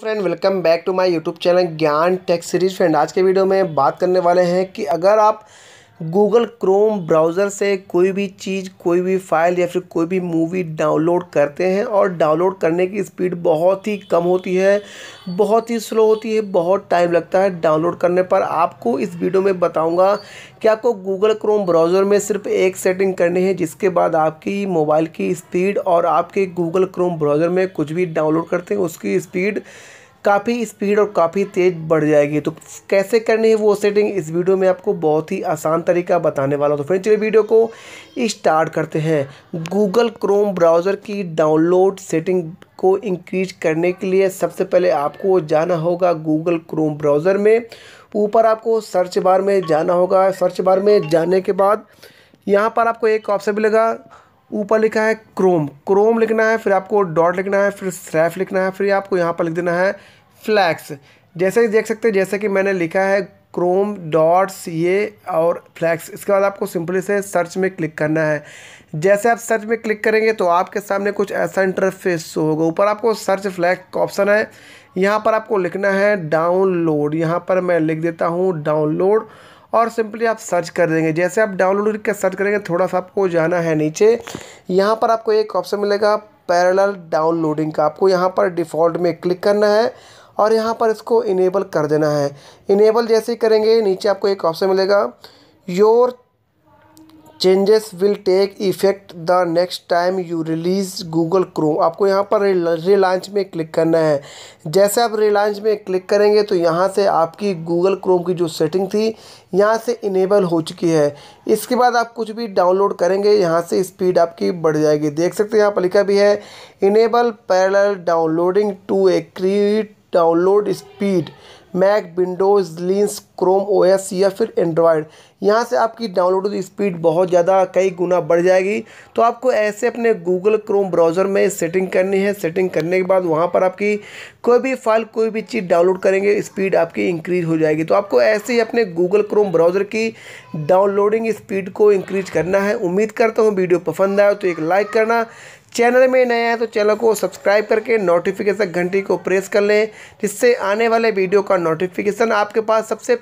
friend welcome back to my YouTube channel Gyan tech series friend आज के video में बात करने वाले हैं कि अगर आप गूगल क्रोम ब्राउज़र से कोई भी चीज़ कोई भी फ़ाइल या फिर कोई भी मूवी डाउनलोड करते हैं और डाउनलोड करने की स्पीड बहुत ही कम होती है बहुत ही स्लो होती है बहुत टाइम लगता है डाउनलोड करने पर आपको इस वीडियो में बताऊंगा कि आपको गूगल क्रोम ब्राउज़र में सिर्फ एक सेटिंग करनी है जिसके बाद आपकी मोबाइल की स्पीड और आपके गूगल क्रोम ब्राउज़र में कुछ भी डाउनलोड करते हैं उसकी स्पीड काफ़ी स्पीड और काफ़ी तेज़ बढ़ जाएगी तो कैसे करनी है वो सेटिंग इस वीडियो में आपको बहुत ही आसान तरीका बताने वाला हूँ तो फ्रेंड चलिए वीडियो को स्टार्ट करते हैं गूगल क्रोम ब्राउज़र की डाउनलोड सेटिंग को इंक्रीज करने के लिए सबसे पहले आपको जाना होगा गूगल क्रोम ब्राउज़र में ऊपर आपको सर्च बार में जाना होगा सर्च बार में जाने के बाद यहाँ पर आपको एक ऑप्शन मिलेगा ऊपर लिखा है क्रोम क्रोम लिखना है फिर आपको डॉट लिखना है फिर स्रैफ लिखना है फिर आपको यहाँ पर लिख देना है फ्लैक्स जैसे कि देख सकते हैं जैसे कि मैंने लिखा है क्रोम डॉट्स ये और फ्लैक्स इसके बाद आपको सिंपली से सर्च में क्लिक करना है जैसे आप सर्च में क्लिक करेंगे तो आपके सामने कुछ ऐसा इंटरफेस होगा ऊपर आपको सर्च फ्लैक्स का ऑप्शन है यहाँ पर आपको लिखना है डाउनलोड यहाँ पर मैं लिख देता हूँ डाउनलोड और सिंपली आप सर्च कर देंगे जैसे आप डाउनलोड करके सर्च करेंगे थोड़ा सा आपको जाना है नीचे यहाँ पर आपको एक ऑप्शन मिलेगा पैरेलल डाउनलोडिंग का आपको यहाँ पर डिफ़ॉल्ट में क्लिक करना है और यहाँ पर इसको इनेबल कर देना है इनेबल जैसे ही करेंगे नीचे आपको एक ऑप्शन मिलेगा your changes will take effect the next time you relaunch Google Chrome आपको यहाँ पर रिलांच में क्लिक करना है जैसे आप रिलांच में क्लिक करेंगे तो यहाँ से आपकी गूगल क्रोम की जो सेटिंग थी यहाँ से इनेबल हो चुकी है इसके बाद आप कुछ भी डाउनलोड करेंगे यहाँ से स्पीड आपकी बढ़ जाएगी देख सकते हैं यहाँ पर लिखा भी है enable parallel downloading to accelerate download speed Mac Windows Linux Chrome OS या फिर एंड्रॉयड यहाँ से आपकी डाउनलोड स्पीड बहुत ज़्यादा कई गुना बढ़ जाएगी तो आपको ऐसे अपने गूगल क्रोम ब्राउज़र में सेटिंग करनी है सेटिंग करने के बाद वहाँ पर आपकी कोई भी फाइल कोई भी चीज़ डाउनलोड करेंगे स्पीड आपकी इंक्रीज़ हो जाएगी तो आपको ऐसे ही अपने गूगल क्रोम ब्राउज़र की डाउनलोडिंग स्पीड को इंक्रीज करना है उम्मीद करता हूँ वीडियो पसंद आए तो एक लाइक करना चैनल में नया है तो चैनल को सब्सक्राइब करके नोटिफिकेशन घंटी को प्रेस कर लें जिससे आने वाले वीडियो का नोटिफिकेशन आपके पास सबसे